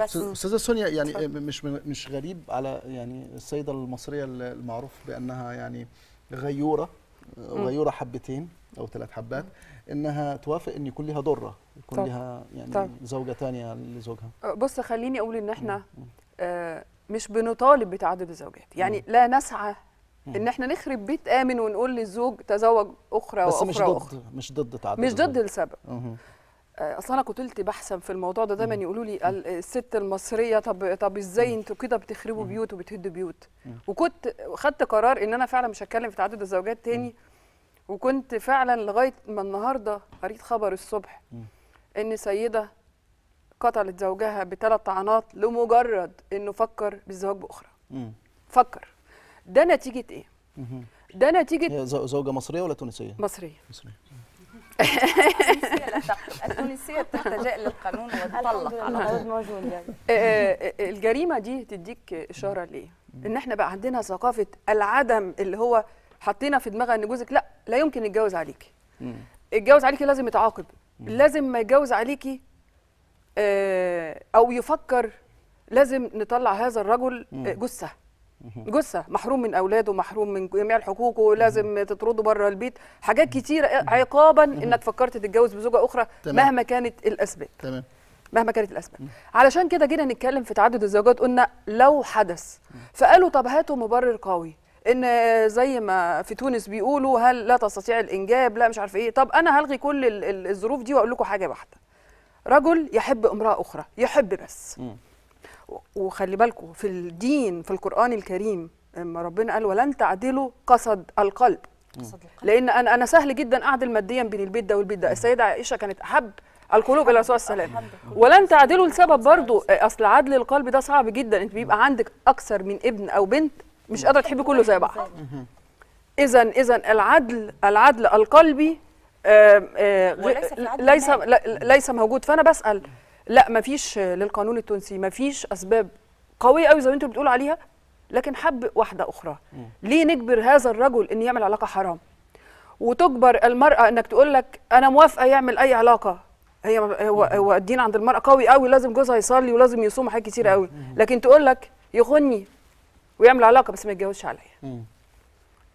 بس استاذه سونيا يعني مش مش غريب على يعني السيده المصريه المعروف بانها يعني غيوره غيوره حبتين او ثلاث حبات انها توافق ان يكون لها ضره يكون لها يعني طب. زوجه ثانيه لزوجها أه، بص خليني اقول ان احنا أه، مش بنطالب بتعدد الزوجات يعني لا نسعى ان احنا نخرب بيت امن ونقول للزوج تزوج اخرى بس واخرى بس مش ضد مش ضد تعدد مش ضد السبب لسبب مم. آه، اصل انا كنت قلت بحثا في الموضوع ده دايما يقولوا لي الست المصريه طب طب ازاي انتوا كده بتخربوا بيوت وبتهدوا بيوت وكنت خدت قرار ان انا فعلا مش هتكلم في تعدد الزوجات تاني وكنت فعلا لغايه ما النهارده قريت خبر الصبح ان سيده قتلت زوجها بثلاث طعنات لمجرد انه فكر بالزواج باخرى فكر ده نتيجه ايه ده نتيجه زوجه مصريه ولا تونسيه مصريه مصريه التونسيه تلجا للقانون وتطلق على موجود يعني آه، آه، آه، الجريمه دي تديك اشاره ليه؟ ان احنا بقى عندنا ثقافه العدم اللي هو حطينا في دماغها ان جوزك لا لا يمكن يتجوز عليكي يتجوز عليكي لازم يتعاقب لازم ما يتجوز عليكي او يفكر لازم نطلع هذا الرجل جثه جثه محروم من اولاده محروم من جميع حقوقه لازم تطرده بره البيت حاجات كتير إيه، عقابا انك فكرت تتجوز بزوجه اخرى تمام. مهما كانت الاسباب تمام مهما كانت الاسباب علشان كده جينا نتكلم في تعدد الزوجات قلنا لو حدث فقالوا طب هاتوا مبرر قوي ان زي ما في تونس بيقولوا هل لا تستطيع الانجاب لا مش عارف ايه طب انا هلغي كل الظروف دي واقول لكم حاجه واحده رجل يحب امراه اخرى يحب بس م. وخلي بالكم في الدين في القرآن الكريم لما ربنا قال ولن تعدلوا قصد القلب لان انا انا سهل جدا اعدل ماديا بين البيت ده والبيت ده السيده عائشه كانت احب القلوب الى الرسول صلى الله عليه وسلم ولن تعدلوا لسبب برضو اصل عدل القلب ده صعب جدا انت بيبقى عندك اكثر من ابن او بنت مش قادره تحبي كله زي بعض اذا اذا العدل العدل القلبي آآ آآ ليس ليس موجود فانا بسال لا ما فيش للقانون التونسي ما فيش اسباب قويه قوي زي ما انتوا بتقولوا عليها لكن حب واحده اخرى ليه نجبر هذا الرجل ان يعمل علاقه حرام وتجبر المراه انك تقول لك انا موافقه يعمل اي علاقه هي هو الدين عند المراه قوي قوي لازم جوزها يصلي ولازم يصوم حاجات كتير قوي لكن تقول لك يغني ويعمل علاقه بس ما يتجوزش عليا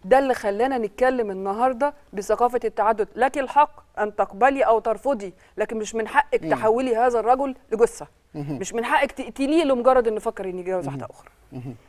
ده اللي خلانا نتكلم النهارده بثقافه التعدد لك الحق ان تقبلي او ترفضي لكن مش من حقك مم. تحولي هذا الرجل لجثه مش من حقك تقتليه لمجرد انه فكر ان يتجوز واحده اخرى